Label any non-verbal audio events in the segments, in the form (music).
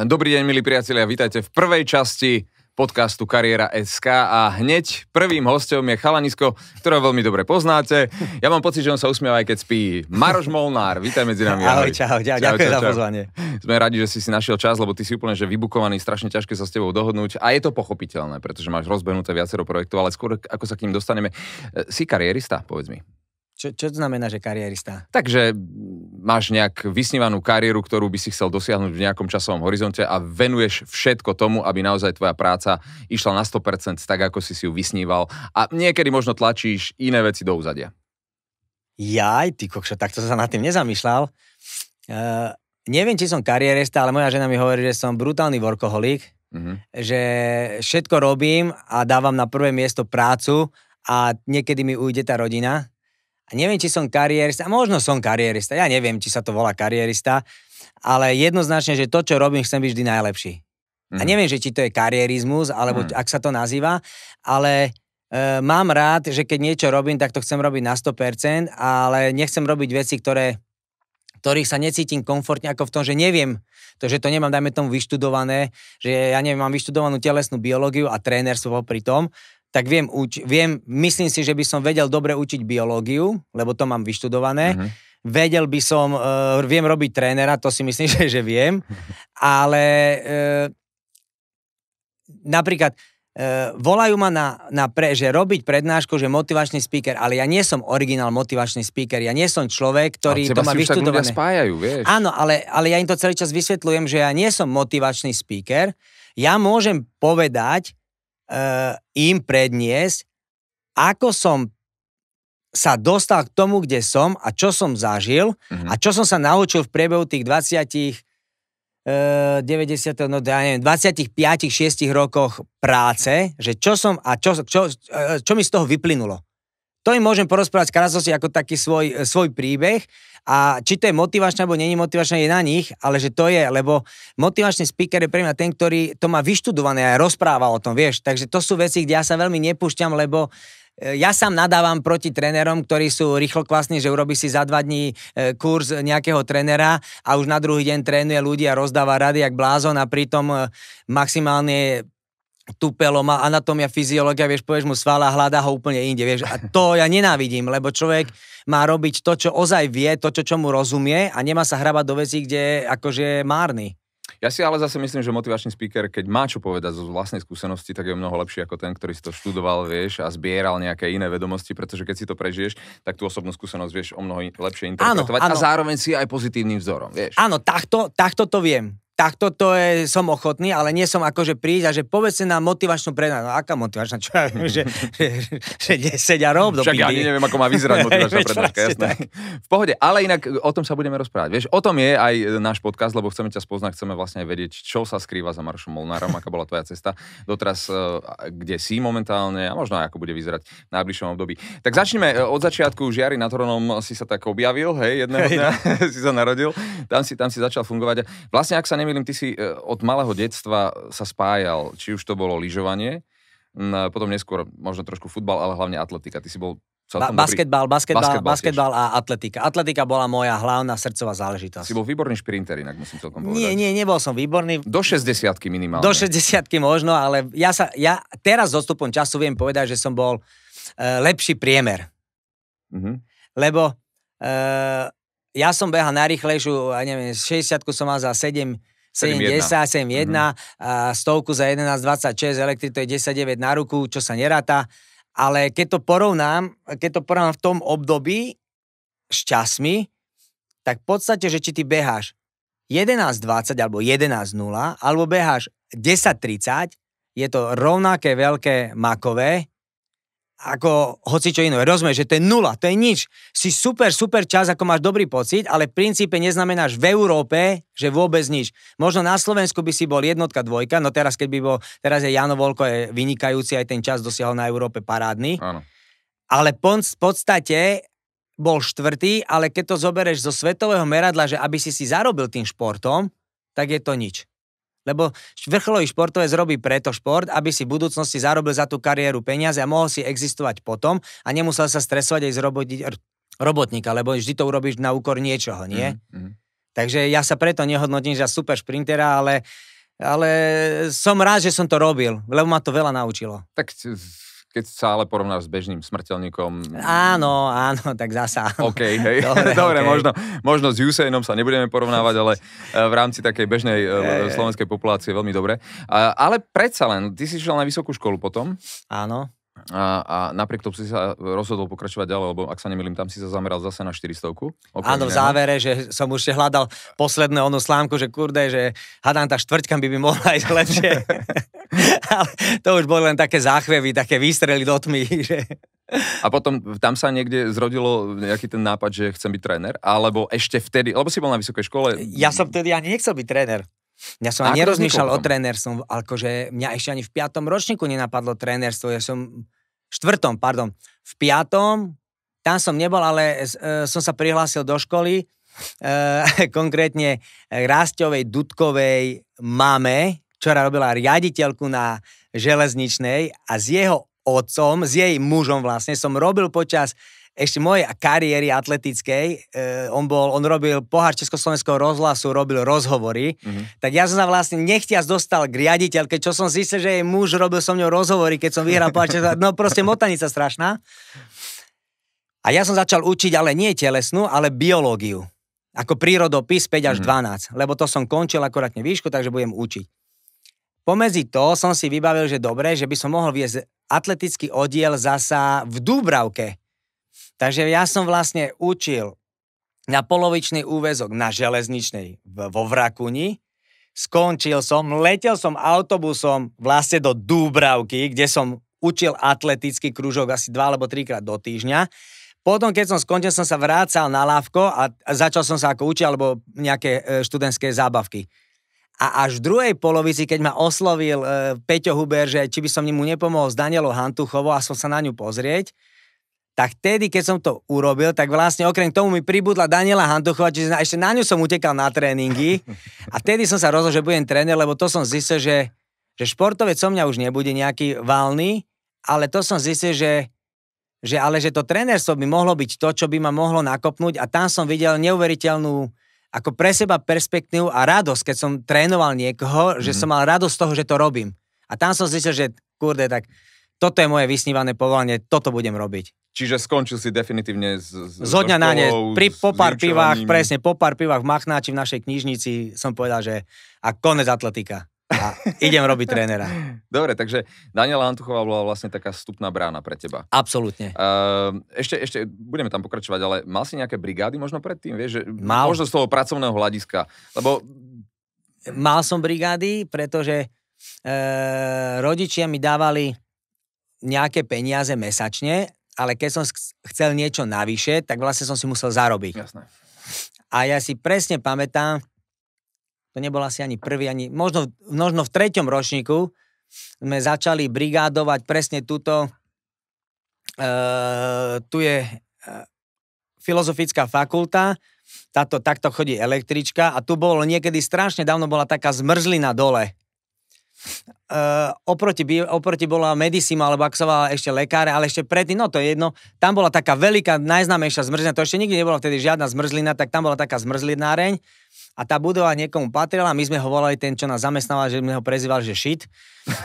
Dobrý deň, milí priatelia, vítajte v prvej časti podcastu Kariéra SK a hneď prvým hostom je Chalanisko, ktorého veľmi dobre poznáte. Ja mám pocit, že on sa usmieva aj keď spí. Maroš Molnár, vítaj medzi nami. Ahoj, ahoj. Čau, čau, čau, ďakujem čau, za pozvanie. Sme radi, že si si našiel čas, lebo ty si úplne že vybukovaný, strašne ťažké sa s tebou dohodnúť a je to pochopiteľné, pretože máš rozbehnuté viacero projektov, ale skôr ako sa k ním dostaneme, e, si karierista, povedz mi. Čo, čo znamená, že kariérista? Takže máš nejak vysnívanú kariéru, ktorú by si chcel dosiahnuť v nejakom časovom horizonte a venuješ všetko tomu, aby naozaj tvoja práca išla na 100% tak, ako si si ju vysníval a niekedy možno tlačíš iné veci do úzadia. Jaj, ty kokšo, takto sa nad tým nezamýšľal. Uh, neviem, či som kariérista, ale moja žena mi hovorí, že som brutálny workoholik, mm-hmm. že všetko robím a dávam na prvé miesto prácu a niekedy mi ujde tá rodina a neviem, či som kariérista, a možno som kariérista, ja neviem, či sa to volá kariérista, ale jednoznačne, že to, čo robím, chcem byť vždy najlepší. Mm. A mhm. neviem, že či to je karierizmus, alebo mm. ak sa to nazýva, ale e, mám rád, že keď niečo robím, tak to chcem robiť na 100%, ale nechcem robiť veci, ktoré ktorých sa necítim komfortne, ako v tom, že neviem, to, že to nemám, dajme tomu, vyštudované, že ja neviem, mám vyštudovanú telesnú biológiu a trénerstvo pri tom, tak viem, uč- viem, myslím si, že by som vedel dobre učiť biológiu, lebo to mám vyštudované. Uh-huh. Vedel by som, e, viem robiť trénera, to si myslím, (laughs) že, že viem, ale e, napríklad e, volajú ma na, na pre, že robiť prednášku, že motivačný speaker, ale ja nie som originál motivačný speaker, ja nie som človek, ktorý to má vyštudované. spájajú, vieš. Áno, ale, ale ja im to celý čas vysvetľujem, že ja nie som motivačný speaker, ja môžem povedať, uh, im predniesť, ako som sa dostal k tomu, kde som a čo som zažil mm-hmm. a čo som sa naučil v priebehu tých 20 90, eh, no ja neviem, 25, 6 rokoch práce, že čo som a čo, čo, eh, čo mi z toho vyplynulo. To im môžem porozprávať v krásnosti ako taký svoj, e, svoj príbeh a či to je motivačné alebo není motivačné je na nich, ale že to je, lebo motivačný speaker je pre mňa ten, ktorý to má vyštudované a rozpráva o tom, vieš. Takže to sú veci, kde ja sa veľmi nepúšťam, lebo e, ja sám nadávam proti trénerom, ktorí sú rýchlo kvasní, že urobí si za dva dní e, kurz nejakého trénera a už na druhý deň trénuje ľudí a rozdáva rady jak blázon a pritom maximálne tupelo, má anatómia, fyziológia, vieš, povieš mu svala, hľadá ho úplne inde, vieš. A to ja nenávidím, lebo človek má robiť to, čo ozaj vie, to, čo, čo mu rozumie a nemá sa hrabať do vecí, kde akože je márny. Ja si ale zase myslím, že motivačný speaker, keď má čo povedať zo vlastnej skúsenosti, tak je mnoho lepší ako ten, ktorý si to študoval, vieš, a zbieral nejaké iné vedomosti, pretože keď si to prežiješ, tak tú osobnú skúsenosť vieš o mnoho lepšie interpretovať áno, áno. a zároveň si aj pozitívnym vzorom, vieš. Áno, takto, takto to viem tak toto je, som ochotný, ale nie som akože prísť a že povedzte nám motivačnú prednášku. No aká motivačná? Čo ja viem, že, že, že že a rob do Však ja neviem, ako má vyzerať (laughs) motivačná prednáška, jasné. Tak. V pohode, ale inak e, o tom sa budeme rozprávať. Vieš, o tom je aj e, náš podcast, lebo chceme ťa spoznať, chceme vlastne vedieť, čo sa skrýva za Maršom Molnárom, aká bola tvoja cesta doteraz, e, kde si momentálne a možno aj ako bude vyzerať v najbližšom období. Tak začneme od začiatku. Žiari na Tronom si sa tak objavil, hej, jedného dňa no. (laughs) si sa narodil, tam si, tam si začal fungovať. Vlastne, ak sa nemý, nemýlim, ty si e, od malého detstva sa spájal, či už to bolo lyžovanie, potom neskôr možno trošku futbal, ale hlavne atletika. Ty si bol ba- basketbal, basketbal, basketbal, basketbal a atletika. Atletika bola moja hlavná srdcová záležitosť. Si bol výborný šprinter, inak musím celkom povedať. Nie, nie, nebol som výborný. Do 60 minimálne. Do 60 možno, ale ja, sa, ja teraz s odstupom času viem povedať, že som bol uh, lepší priemer. Mm-hmm. Lebo uh, ja som behal najrychlejšiu, ja neviem, 60 som mal za 7 70, 71, mm a stovku za 11,26, elektri to je 10,9 na ruku, čo sa neráta. Ale keď to porovnám, keď to porovnám v tom období s časmi, tak v podstate, že či ty beháš 11.20 alebo 11.0, alebo beháš 10.30, je to rovnaké veľké makové, ako hoci čo iné. Rozumieš, že to je nula, to je nič. Si super, super čas, ako máš dobrý pocit, ale v princípe neznamenáš v Európe, že vôbec nič. Možno na Slovensku by si bol jednotka, dvojka, no teraz keď by bol, teraz je Jano Volko je vynikajúci, aj ten čas dosiahol na Európe parádny. Áno. Ale v podstate bol štvrtý, ale keď to zoberieš zo svetového meradla, že aby si si zarobil tým športom, tak je to nič. Lebo vrcholový športovec robí preto šport, aby si v budúcnosti zarobil za tú kariéru peniaze a mohol si existovať potom a nemusel sa stresovať aj z robotníka, lebo vždy to urobíš na úkor niečoho, nie? Mm, mm. Takže ja sa preto nehodnotím za super šprintera, ale, ale som rád, že som to robil, lebo ma to veľa naučilo. Tak keď sa ale porovnáš s bežným smrteľníkom... Áno, áno, tak zasa. OK, hej. (laughs) Dobre, (laughs) Dobre okay. možno, možno s Usainom sa nebudeme porovnávať, ale (laughs) eh, v rámci takej bežnej eh, hey, slovenskej populácie veľmi dobre. Ale predsa len, ty si šiel na vysokú školu potom. Áno. A, a napriek tomu si sa rozhodol pokračovať ďalej, lebo ak sa nemýlim, tam si sa zameral zase na 400. Áno, v závere, že som už hľadal posledné onú slámku, že kurde, že hadám tá štvrťka by, by mohla ísť lepšie. (laughs) Ale to už boli len také záchvevy, také výstrely do tmy, (laughs) že... A potom tam sa niekde zrodilo nejaký ten nápad, že chcem byť tréner, alebo ešte vtedy, lebo si bol na vysokej škole. Ja som vtedy ani nechcel byť tréner. Ja som ani nerozmýšľal o trénerstvom, akože mňa ešte ani v piatom ročníku nenapadlo trénerstvo, ja som, štvrtom, pardon, v piatom, tam som nebol, ale e, som sa prihlásil do školy, e, (laughs) konkrétne Rásťovej Dudkovej mame, ktorá robila riaditeľku na železničnej a s jeho otcom, s jej mužom vlastne, som robil počas ešte mojej kariéry atletickej, e, on, bol, on robil pohár Československého rozhlasu, robil rozhovory, mm-hmm. tak ja som sa vlastne nechtiac dostal k riaditeľke, čo som zistil, že jej muž robil so mňou rozhovory, keď som vyhral (laughs) pohár no proste motanica strašná. A ja som začal učiť ale nie telesnú, ale biológiu. Ako prírodopis 5 až mm-hmm. 12, lebo to som končil akorátne výšku, takže budem učiť. Pomedzi to som si vybavil, že dobre, že by som mohol viesť atletický oddiel zasa v Dúbravke. Takže ja som vlastne učil na polovičný úvezok na železničnej vo Vrakuni. Skončil som, letel som autobusom vlastne do Dúbravky, kde som učil atletický kružok asi dva alebo trikrát do týždňa. Potom, keď som skončil, som sa vrácal na lávko a začal som sa ako učiť alebo nejaké e, študentské zábavky. A až v druhej polovici, keď ma oslovil e, Peťo Huber, že či by som mu nepomohol s Danielou Hantuchovou a som sa na ňu pozrieť, tak tedy, keď som to urobil, tak vlastne okrem tomu mi pribudla Daniela Hantuchová, čiže ešte na ňu som utekal na tréningy a vtedy som sa rozhodol, že budem tréner, lebo to som zistil, že, že športovec som mňa už nebude nejaký valný, ale to som zistil, že, že ale že to trénerstvo by mohlo byť to, čo by ma mohlo nakopnúť a tam som videl neuveriteľnú ako pre seba perspektívu a radosť, keď som trénoval niekoho, že mhm. som mal radosť z toho, že to robím. A tam som zistil, že kurde, tak toto je moje vysnívané povolanie, toto budem robiť. Čiže skončil si definitívne z, z, zo dňa na ne, pri, po pár pivách, presne, po pár pivách v Machnáči v našej knižnici som povedal, že a konec atletika a idem robiť trénera. Dobre, takže Daniela Antuchová bola vlastne taká vstupná brána pre teba. Absolútne. Ehm, ešte, ešte budeme tam pokračovať, ale mal si nejaké brigády možno predtým, vieš, že mal. možno z toho pracovného hľadiska, lebo... Mal som brigády, pretože e, rodičia mi dávali nejaké peniaze mesačne, ale keď som chcel niečo navyše, tak vlastne som si musel zarobiť. Jasné. A ja si presne pamätám, to nebol asi ani prvý, ani možno, možno v treťom ročníku sme začali brigádovať presne túto, e, tu je e, filozofická fakulta, táto, takto chodí električka a tu bolo niekedy strašne dávno bola taká zmrzlina dole. E, oproti, oproti bola Medicima, alebo ak sa ešte lekáre, ale ešte predtým, no to je jedno, tam bola taká veľká, najznámejšia zmrzlina, to ešte nikdy nebola vtedy žiadna zmrzlina, tak tam bola taká zmrzlináreň a tá budova niekomu patrila, my sme ho volali ten, čo nás zamestnával, že sme ho prezývali že šit.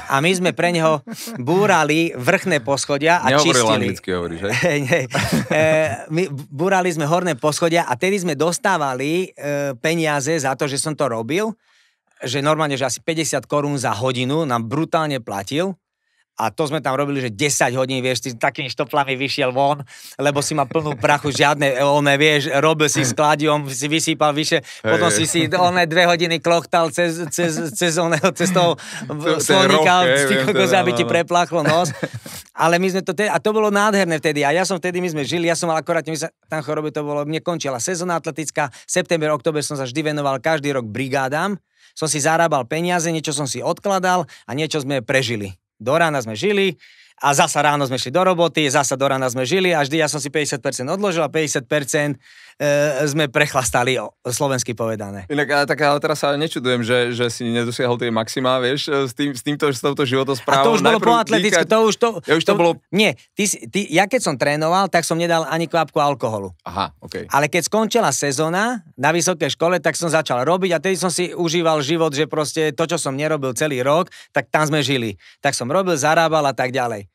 A my sme pre neho búrali vrchné poschodia a Nehovoril čistili. anglicky, hovoríš, hej? (laughs) e, e, my búrali sme horné poschodia a tedy sme dostávali e, peniaze za to, že som to robil, že normálne, že asi 50 korún za hodinu nám brutálne platil a to sme tam robili, že 10 hodín, vieš, ty takými štoplami vyšiel von, lebo si ma plnú prachu, žiadne, one, vieš, robil si s kladiom, si vysýpal vyše, hey, potom si si one dve hodiny klochtal cez, cez, cez, oného, cez toho (laughs) slonika, aby ti preplachlo nos. (laughs) Ale my sme to a to bolo nádherné vtedy, a ja som vtedy, my sme žili, ja som mal akorát, my sa tam choroby to bolo, mne končila sezóna atletická, september, október som sa vždy venoval každý rok brigádám, som si zarábal peniaze, niečo som si odkladal a niečo sme prežili. Do rána sme žili, a zasa ráno sme šli do roboty, zasa do rána sme žili a vždy ja som si 50% odložil a 50% e, sme prechlastali, o, slovensky povedané. Inak, ale tak ale teraz sa nečudujem, že, že si nedosiahol tie maxima, vieš, e, s, tým, s, týmto, s touto životosprávou. A to už bolo po atletické, to už to... Ja už to, to bolo... Nie, ty, ty, ja keď som trénoval, tak som nedal ani kvapku alkoholu. Aha, okay. Ale keď skončila sezóna na vysokej škole, tak som začal robiť a tedy som si užíval život, že proste to, čo som nerobil celý rok, tak tam sme žili. Tak som robil, zarábal a tak ďalej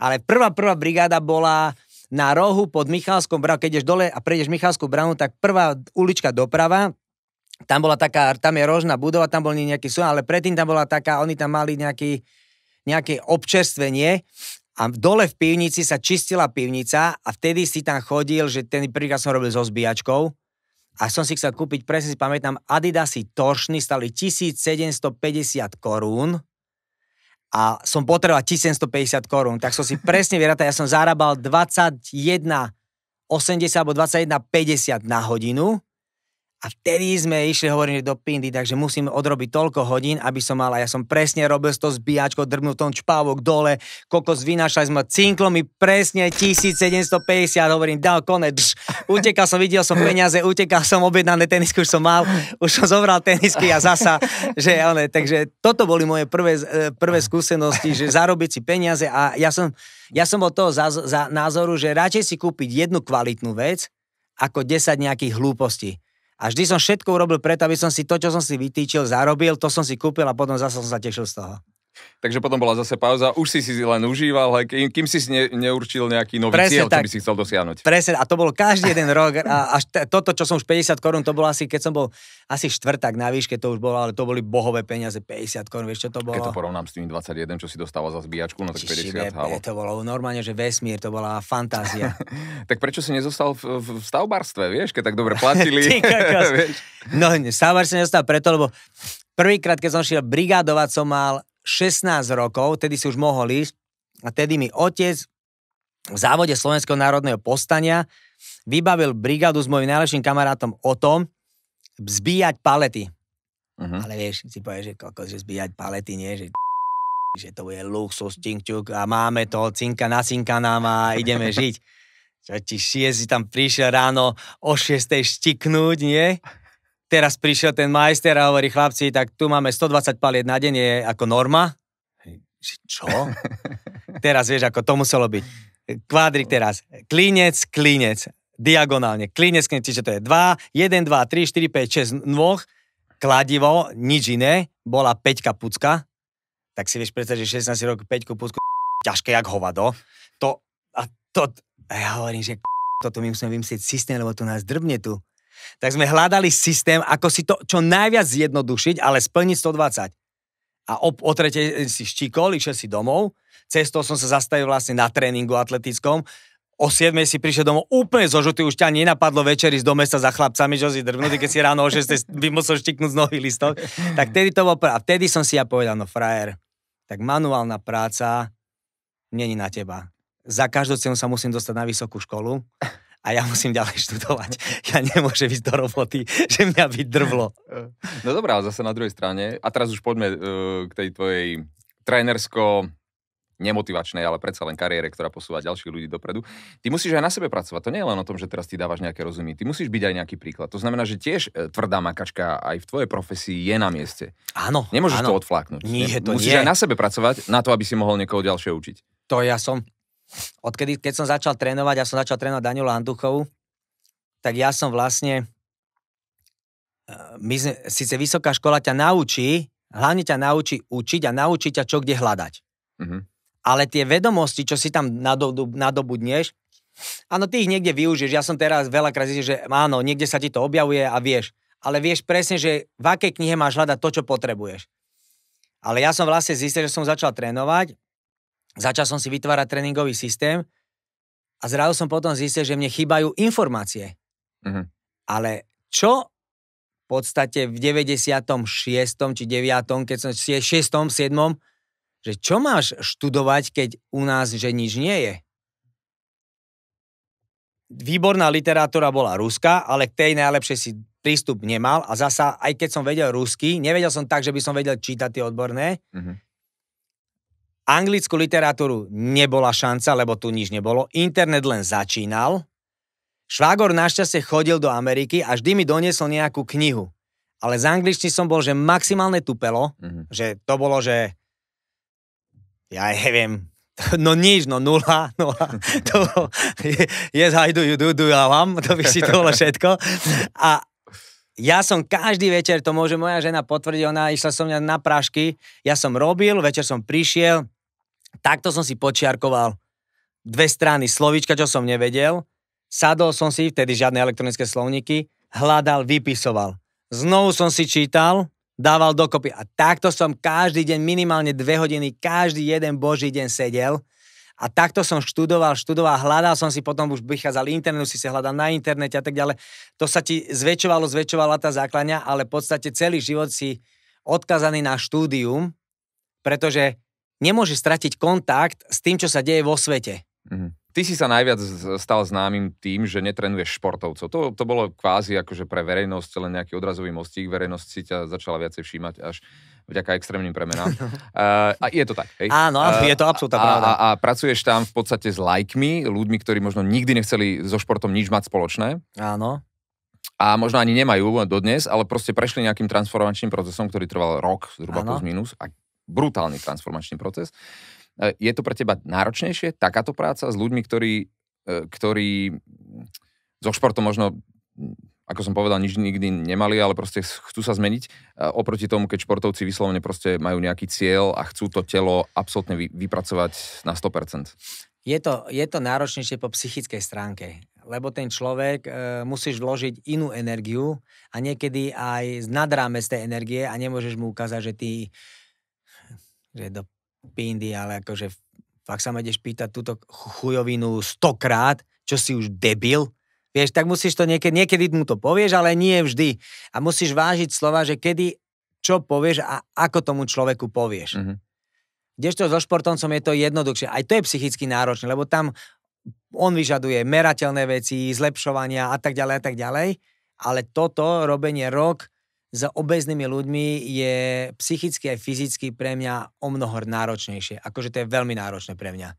ale prvá, prvá brigáda bola na rohu pod Michalskou bránou, keď ideš dole a prejdeš Michalskú branu, tak prvá ulička doprava, tam bola taká, tam je rožná budova, tam bol nejaký sú, ale predtým tam bola taká, oni tam mali nejaký, nejaké občerstvenie a dole v pivnici sa čistila pivnica a vtedy si tam chodil, že ten príklad som robil so zbíjačkou a som si chcel kúpiť, presne si pamätám, Adidasy Toršny stali 1750 korún a som potreboval 1750 korún, tak som si (laughs) presne vyrátal, ja som zarábal 21,80 alebo 21,50 na hodinu a vtedy sme išli, hovorili do pindy, takže musím odrobiť toľko hodín, aby som mal, a ja som presne robil s tou zbíjačkou, drbnul tom čpávok dole, kokos vynašali sme, cinklo mi presne 1750, hovorím, dal konec, utekal som, videl som peniaze, utekal som, objednané tenisky už som mal, už som zobral tenisky a zasa, že ale. takže toto boli moje prvé, e, prvé skúsenosti, že zarobiť si peniaze a ja som, ja som bol toho za, za názoru, že radšej si kúpiť jednu kvalitnú vec, ako 10 nejakých hlúpostí. A vždy som všetko urobil preto, aby som si to, čo som si vytýčil, zarobil, to som si kúpil a potom zase som sa tešil z toho takže potom bola zase pauza, už si si len užíval, hej, kým, kým si si ne, neurčil nejaký nový Presne cieľ, tak. čo by si chcel dosiahnuť. Presne, a to bol každý jeden rok a až t- toto, čo som už 50 korún, to bolo asi, keď som bol asi štvrtak na výške, to už bolo, ale to boli bohové peniaze, 50 korún, vieš čo to bolo? Keď to porovnám s tými 21, čo si dostával za zbíjačku, no tak 50, halo. To bolo normálne, že vesmír, to bola fantázia. (laughs) tak prečo si nezostal v, v stavbarstve, vieš, keď tak dobre platili? (laughs) (laughs) No, stavbarstve nezostal preto, lebo prvýkrát, keď som šiel brigádovať, som mal 16 rokov, tedy si už mohol ísť, a tedy mi otec v závode Slovenského národného postania vybavil brigádu s mojim najlepším kamarátom o tom, zbíjať palety. Uh-huh. Ale vieš, si povieš, že kokos, že zbíjať palety, nie, že že to je luxus, cinkťuk a máme to, cinka na cinka nám a ideme (laughs) žiť. Čo ti šiest si tam prišiel ráno o šiestej štiknúť, nie? teraz prišiel ten majster a hovorí, chlapci, tak tu máme 120 paliet na deň je ako norma. Čo? (laughs) teraz vieš, ako to muselo byť. Kvádrik teraz. Klinec, klinec. Diagonálne. Klinec, klinec, čiže to je 2, 1, 2, 3, 4, 5, 6 2. Kladivo, nič iné. Bola 5 pucka. Tak si vieš predstaviť, že 16 rokov 5 pucku ťažké jak hovado. To, a to, a ja hovorím, že toto my musíme vymyslieť systém, lebo to nás drbne tu tak sme hľadali systém, ako si to čo najviac zjednodušiť, ale splniť 120. A o, o tretej si štíkol, išiel si domov, cestou som sa zastavil vlastne na tréningu atletickom, o 7 si prišiel domov úplne zožutý, už ťa nenapadlo večer z do mesta za chlapcami, že si drvnutý, keď si ráno o 6 by (laughs) musel štiknúť z nohy listok. Tak vtedy to bol prv. A vtedy som si ja povedal, no frajer, tak manuálna práca není na teba. Za každú cenu sa musím dostať na vysokú školu a ja musím ďalej študovať. Ja nemôžem ísť do roboty, že mňa by drvlo. (laughs) No dobrá, ale zase na druhej strane, a teraz už poďme uh, k tej tvojej trénersko nemotivačnej, ale predsa len kariére, ktorá posúva ďalších ľudí dopredu. Ty musíš aj na sebe pracovať. To nie je len o tom, že teraz ty dávaš nejaké rozumy. Ty musíš byť aj nejaký príklad. To znamená, že tiež e, tvrdá makačka aj v tvojej profesii je na mieste. Áno. Nemôžeš áno. to odfláknuť. Nie, to musíš nie. aj na sebe pracovať, na to, aby si mohol niekoho ďalšie učiť. To ja som odkedy, keď som začal trénovať, ja som začal trénovať Danielu Anduchovu, tak ja som vlastne, eh, my sme, síce vysoká škola ťa naučí, hlavne ťa naučí učiť a naučí ťa, čo kde hľadať. Mm-hmm. Ale tie vedomosti, čo si tam nadobudneš, áno, ty ich niekde využiješ. Ja som teraz veľakrát zistil, že áno, niekde sa ti to objavuje a vieš. Ale vieš presne, že v akej knihe máš hľadať to, čo potrebuješ. Ale ja som vlastne zistil, že som začal trénovať Začal som si vytvárať tréningový systém a zrazu som potom zistil, že mne chýbajú informácie. Mm-hmm. Ale čo v podstate v 96. či 9. keď som 6. 7. že čo máš študovať, keď u nás že nič nie je? Výborná literatúra bola ruská, ale k tej najlepšej si prístup nemal a zasa, aj keď som vedel rusky, nevedel som tak, že by som vedel čítať tie odborné, mm-hmm. Anglickú literatúru nebola šanca, lebo tu nič nebolo. Internet len začínal. Švágor našťastie chodil do Ameriky a vždy mi doniesol nejakú knihu. Ale z angličtiny som bol, že maximálne tupelo, mm-hmm. že to bolo, že ja neviem, (laughs) no nič, no nula, (laughs) nula. To bolo, yes, I do, you do, do, ja vám, to by si to bolo všetko. A ja som každý večer, to môže moja žena potvrdiť, ona išla som mňa na prášky, ja som robil, večer som prišiel, Takto som si počiarkoval dve strany slovíčka, čo som nevedel. Sadol som si, vtedy žiadne elektronické slovníky, hľadal, vypisoval. Znovu som si čítal, dával dokopy. A takto som každý deň minimálne dve hodiny, každý jeden boží deň sedel. A takto som študoval, študoval, hľadal som si, potom už vychádzal internetu, si sa hľadal na internete a tak ďalej. To sa ti zväčšovalo, zväčšovala tá základňa, ale v podstate celý život si odkazaný na štúdium, pretože nemôže stratiť kontakt s tým, čo sa deje vo svete. Mm. Ty si sa najviac stal známym tým, že netrenuješ športovcov. To, to bolo kvázi akože pre verejnosť, len nejaký odrazový mostík, verejnosť si ťa začala viacej všímať až vďaka extrémnym premenám. Uh, (laughs) a je to tak, hej? Áno, uh, je to absolútna pravda. A, a, a pracuješ tam v podstate s lajkmi, ľuďmi, ktorí možno nikdy nechceli so športom nič mať spoločné. Áno. A možno ani nemajú dodnes, ale proste prešli nejakým transformačným procesom, ktorý trval rok, zhruba plus minus. A brutálny transformačný proces. E, je to pre teba náročnejšie, takáto práca s ľuďmi, ktorí, e, ktorí zo športom možno ako som povedal, nič nikdy nemali, ale proste chcú sa zmeniť. E, oproti tomu, keď športovci vyslovene proste majú nejaký cieľ a chcú to telo absolútne vypracovať na 100%. Je to, je to náročnejšie po psychickej stránke, lebo ten človek e, musíš vložiť inú energiu a niekedy aj nad rámec tej energie a nemôžeš mu ukázať, že ty že do pindy, ale akože fakt sa ma ideš pýtať túto chujovinu stokrát, čo si už debil, vieš, tak musíš to niekedy, niekedy mu to povieš, ale nie vždy. A musíš vážiť slova, že kedy čo povieš a ako tomu človeku povieš. Mm-hmm. Kdežto so športovcom je to jednoduchšie. Aj to je psychicky náročné, lebo tam on vyžaduje merateľné veci, zlepšovania a tak ďalej a tak ďalej. Ale toto robenie rok, s obeznými ľuďmi je psychicky aj fyzicky pre mňa o mnoho náročnejšie. Akože to je veľmi náročné pre mňa.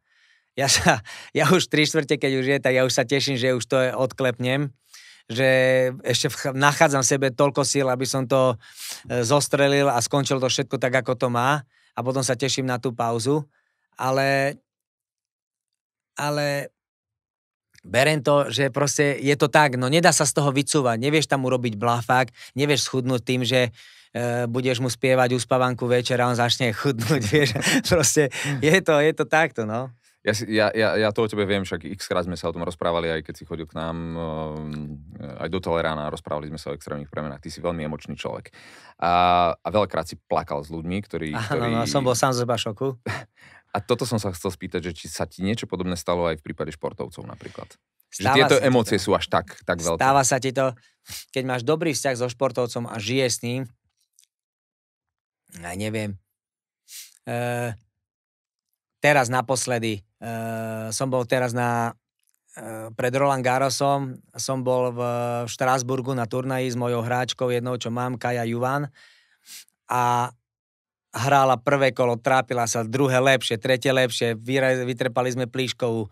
Ja, sa, (laughs) ja už tri štvrte, keď už je, tak ja už sa teším, že už to je, odklepnem že ešte v, nachádzam v sebe toľko síl, aby som to e, zostrelil a skončil to všetko tak, ako to má a potom sa teším na tú pauzu. Ale, ale berem to, že proste je to tak, no nedá sa z toho vycúvať, nevieš tam urobiť blafák, nevieš schudnúť tým, že e, budeš mu spievať uspavanku večer a on začne chudnúť, (laughs) vieš, proste je to, je to takto, no. Ja, si, ja, ja, ja to o tebe viem, však x krát sme sa o tom rozprávali, aj keď si chodil k nám, ehm, aj do Tolerána, rozprávali sme sa o extrémnych premenách. Ty si veľmi emočný človek. A, a veľakrát si plakal s ľuďmi, ktorí... Áno, ktorí... no, som bol sám z šoku. (laughs) A toto som sa chcel spýtať, že či sa ti niečo podobné stalo aj v prípade športovcov napríklad. Stáva že tieto emócie to. sú až tak, tak veľké. Stáva sa ti to, keď máš dobrý vzťah so športovcom a žije s ním, ja neviem, e, teraz naposledy, e, som bol teraz na, e, pred Roland Garrosom, som bol v, v Štrásburgu na turnaji s mojou hráčkou jednou, čo mám, Kaja Juvan a hrála prvé kolo, trápila sa, druhé lepšie, tretie lepšie, vytrepali sme Plíškovú,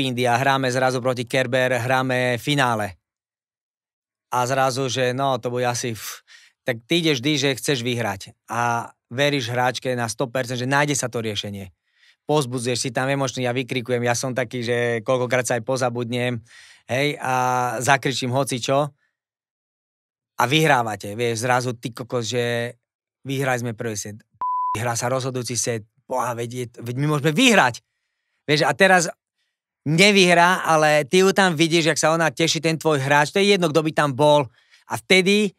a hráme zrazu proti Kerber, hráme finále. A zrazu, že no, to bude asi... F... Tak ty ideš vždy, že chceš vyhrať a veríš hráčke na 100%, že nájde sa to riešenie. Pozbudzuješ si tam emočný, ja vykrikujem, ja som taký, že koľkokrát sa aj pozabudnem, hej, a zakričím hoci čo a vyhrávate, vieš, zrazu ty kokos, že vyhrali sme prvý set. Hrá sa rozhodujúci set, boha, veď, veď my môžeme vyhrať. Vieš, a teraz nevyhrá, ale ty ju tam vidíš, jak sa ona teší, ten tvoj hráč, to je jedno, kto by tam bol. A vtedy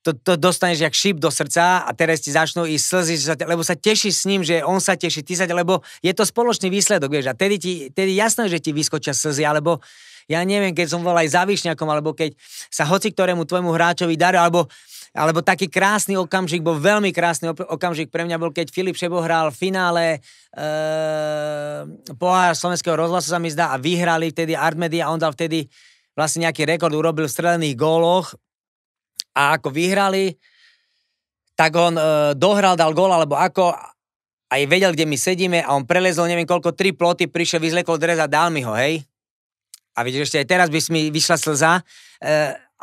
to, to dostaneš jak šíp do srdca a teraz ti začnú ísť slzy, lebo sa teší s ním, že on sa teší, ty sa, lebo je to spoločný výsledok, vieš, a tedy, ti, tedy jasné, že ti vyskočia slzy, alebo ja neviem, keď som volal aj za Výšňakom, alebo keď sa hoci ktorému tvojmu hráčovi daril, alebo alebo taký krásny okamžik, bol veľmi krásny okamžik pre mňa bol, keď Filip Šebo hral v finále e, ehm, pohár slovenského rozhlasu sa mi zdá a vyhrali vtedy Artmedia a on dal vtedy vlastne nejaký rekord urobil v strelených góloch a ako vyhrali, tak on e, dohral, dal gól alebo ako aj vedel, kde my sedíme a on prelezol neviem koľko, tri ploty, prišiel, vyzlekol dres a dal mi ho, hej? A vidíš, ešte aj teraz by mi vyšla slza. E,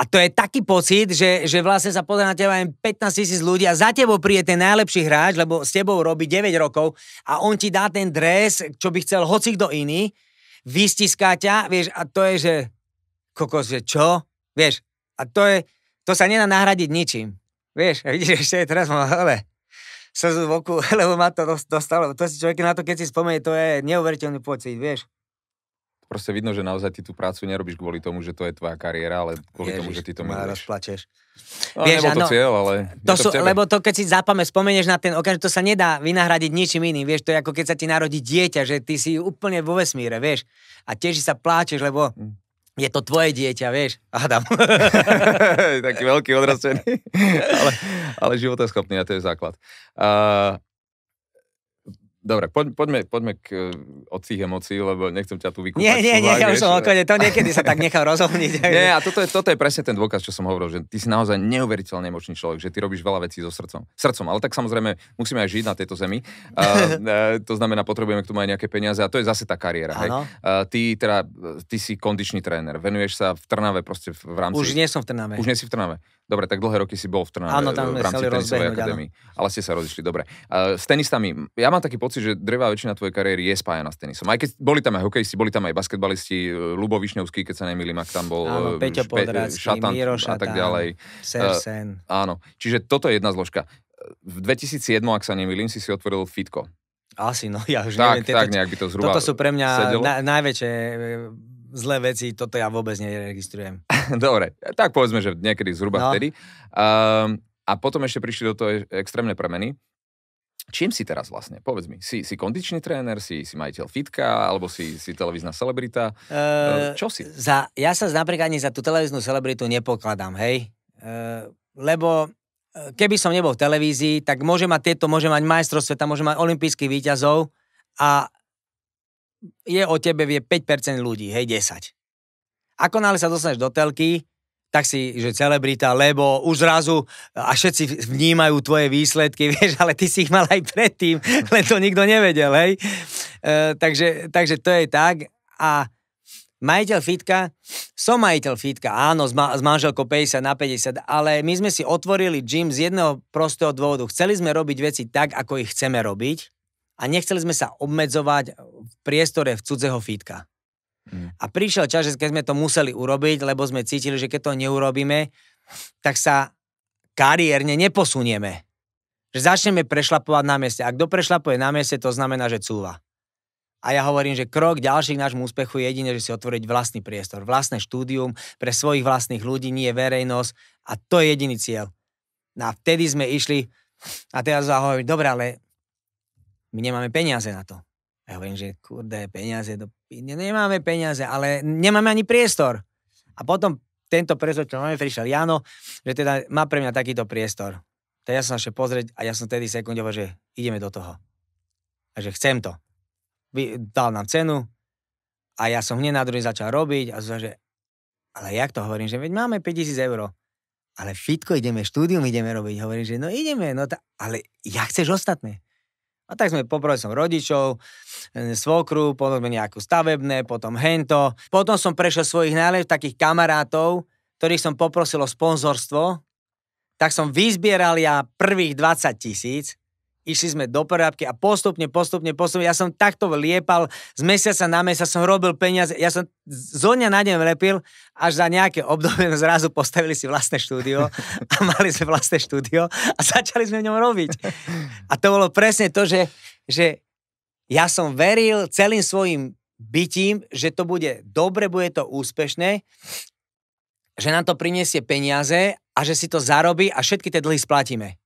a to je taký pocit, že, že vlastne sa pozrie na teba 15 tisíc ľudí a za tebou príde ten najlepší hráč, lebo s tebou robí 9 rokov a on ti dá ten dres, čo by chcel hoci kto iný, vystiská ťa, vieš, a to je, že kokos, že čo? Vieš, a to je, to sa nedá nahradiť ničím. Vieš, a vidíš, ešte teraz mám, hele, slzu v oku, (laughs) lebo ma to dostalo. To si človek na to, keď si spomenie, to je neuveriteľný pocit, vieš proste vidno, že naozaj ty tú prácu nerobíš kvôli tomu, že to je tvoja kariéra, ale kvôli Ježiš, tomu, že ty to miluješ. rozplačeš. No, Vieš, nebol to cieľ, ale to sú, to Lebo to, keď si zapame, spomeneš na ten okamžik, to sa nedá vynahradiť ničím iným. Vieš, to je ako keď sa ti narodí dieťa, že ty si úplne vo vesmíre, vieš. A tiež sa pláčeš, lebo hm je to tvoje dieťa, vieš, Adam. (laughs) (laughs) Taký veľký odrastený. (laughs) ale, ale schopný, a to je základ. Uh, Dobre, poď, poďme, poďme k, eh, od tých emócií, lebo nechcem ťa tu vykúpať. Nie, nie, nie, ja už som okolo, to niekedy sa tak nechal rozhodniť. (laughs) nie, a toto je, toto je presne ten dôkaz, čo som hovoril, že ty si naozaj neuveriteľne emočný človek, že ty robíš veľa vecí so srdcom. Srdcom, ale tak samozrejme musíme aj žiť na tejto zemi. uh, (laughs) to znamená, potrebujeme k tomu aj nejaké peniaze a to je zase tá kariéra. Hej? Uh, ty, teda, ty si kondičný tréner, venuješ sa v Trnave proste v rámci... Už nie som v Trnave. Už nie si v Trnave. Dobre, tak dlhé roky si bol v Trnave áno, tam v rámci tenisovej akadémie. Ale ste sa rozišli, dobre. Uh, s tenistami, ja mám taký pocit, pocit, že drevá väčšina tvojej kariéry je spájana s tenisom. Aj keď boli tam aj hokejisti, boli tam aj basketbalisti, eh, Lubo Višňovský, keď sa nemýlim, ak tam bol áno, eh, Peťo špe, eh, šatant, Miro a tak ďalej. Sersen. Uh, áno, čiže toto je jedna zložka. V 2007, ak sa nemýlim, si si otvoril fitko. Asi, no ja už tak, neviem. Tieto, tak nejak by to zhruba Toto sú pre mňa na, najväčšie zlé veci, toto ja vôbec neregistrujem. (laughs) Dobre, tak povedzme, že niekedy zhruba no. vtedy. Um, a potom ešte prišli do toho e- extrémne premeny. Čím si teraz vlastne? Povedz mi, si, si kondičný tréner, si, si majiteľ fitka, alebo si, si televízna celebrita? E, Čo si? Za, ja sa napríklad ani za tú televíznu celebritu nepokladám, hej? E, lebo eh, keby som nebol v televízii, tak môže mať tieto, môže mať majstrov sveta, môže mať olympijských výťazov a je o tebe vie 5% ľudí, hej, 10. Ako náhle sa dostaneš do telky, tak si, že celebrita, lebo už zrazu a všetci vnímajú tvoje výsledky, (laughs) vieš, ale ty si ich mal aj predtým, len to nikto nevedel, hej. E, takže, takže to je tak. A majiteľ fitka, som majiteľ fitka, áno, s, ma- s manželkou 50 na 50, ale my sme si otvorili gym z jedného prostého dôvodu. Chceli sme robiť veci tak, ako ich chceme robiť a nechceli sme sa obmedzovať v priestore v cudzého fitka. Mm. A prišiel čas, že keď sme to museli urobiť, lebo sme cítili, že keď to neurobíme, tak sa kariérne neposunieme. Že začneme prešlapovať na mieste. A kto prešlapuje na mieste, to znamená, že cúva. A ja hovorím, že krok ďalší k nášmu úspechu je jedine, že si otvoriť vlastný priestor, vlastné štúdium pre svojich vlastných ľudí, nie verejnosť. A to je jediný cieľ. No a vtedy sme išli a teraz hovorím, dobre, ale my nemáme peniaze na to. Ja hovorím, že kurde, peniaze, do... Ne, nemáme peniaze, ale nemáme ani priestor. A potom tento priestor, čo máme, prišiel Jano, že teda má pre mňa takýto priestor. Tak teda ja som našiel pozrieť a ja som tedy sekundovo, že ideme do toho. A že chcem to. Dal nám cenu a ja som hneď na druhý začal robiť a som, že ale jak to hovorím, že veď máme 5000 eur, ale fitko ideme, štúdium ideme robiť. Hovorím, že no ideme, no ta, ale ja chceš ostatné. A tak sme, poprvé som rodičov, e, svokru, potom sme nejakú stavebné, potom hento. Potom som prešiel svojich najlepších takých kamarátov, ktorých som poprosil o sponzorstvo, tak som vyzbieral ja prvých 20 tisíc Išli sme do prerábky a postupne, postupne, postupne, ja som takto liepal, z mesiaca na mesiac som robil peniaze, ja som zo dňa na deň lepil, až za nejaké obdobie zrazu postavili si vlastné štúdio a mali sme vlastné štúdio a začali sme v ňom robiť. A to bolo presne to, že, že ja som veril celým svojim bytím, že to bude dobre, bude to úspešné, že nám to prinesie peniaze a že si to zarobí a všetky tie dlhy splatíme.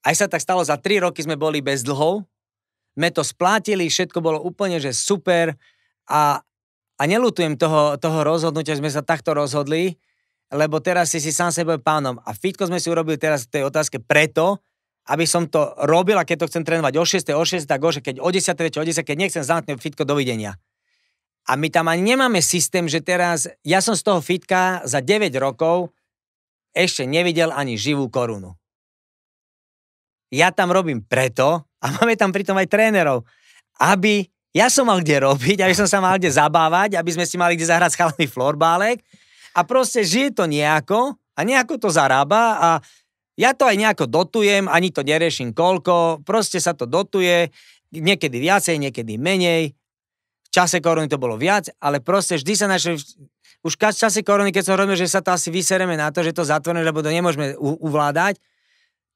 Aj sa tak stalo, za 3 roky sme boli bez dlhov, sme to splátili, všetko bolo úplne, že super a, a nelutujem toho, toho rozhodnutia, že sme sa takto rozhodli, lebo teraz si si sám sebe pánom. A fitko sme si urobili teraz v tej otázke preto, aby som to robil a keď to chcem trénovať o 6, o 6, tak ože, keď o 10, o 10, keď nechcem, zamknem fitko, dovidenia. A my tam ani nemáme systém, že teraz, ja som z toho fitka za 9 rokov ešte nevidel ani živú korunu ja tam robím preto, a máme tam pritom aj trénerov, aby ja som mal kde robiť, aby som sa mal kde zabávať, aby sme si mali kde zahrať s chalami florbálek a proste žije to nejako a nejako to zarába a ja to aj nejako dotujem, ani to neriešim koľko, proste sa to dotuje, niekedy viacej, niekedy menej. V čase korony to bolo viac, ale proste vždy sa našli, už v čase korony, keď som robil, že sa to asi vysereme na to, že to zatvorené, lebo to nemôžeme u- uvládať,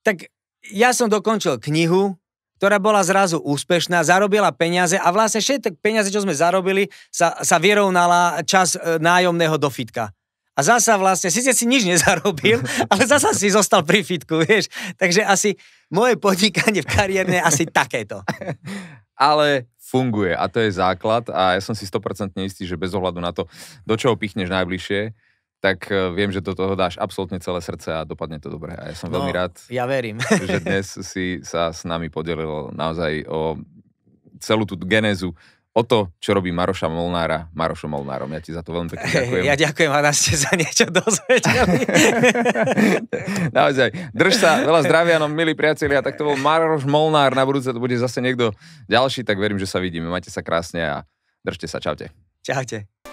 tak ja som dokončil knihu, ktorá bola zrazu úspešná, zarobila peniaze a vlastne všetky peniaze, čo sme zarobili, sa, sa vyrovnala čas e, nájomného do fitka. A zasa vlastne, síce si nič nezarobil, (laughs) ale zasa si zostal pri fitku, vieš. Takže asi moje podnikanie v kariérne asi takéto. (laughs) Ale funguje a to je základ a ja som si 100% istý, že bez ohľadu na to, do čoho pichneš najbližšie, tak eh, viem, že do toho dáš absolútne celé srdce a dopadne to dobre. A ja som no, veľmi rád, ja verím. (laughs) že dnes si sa s nami podelil naozaj o celú tú genézu o to, čo robí Maroša Molnára Marošom Molnárom. Ja ti za to veľmi pekne ďakujem. Ja ďakujem a nás ste za niečo dozvedeli. (laughs) Naozaj. Drž sa, veľa zdravia, no milí priatelia. Tak to bol Maroš Molnár, na budúce to bude zase niekto ďalší, tak verím, že sa vidíme. Majte sa krásne a držte sa. Čaute. Čaute.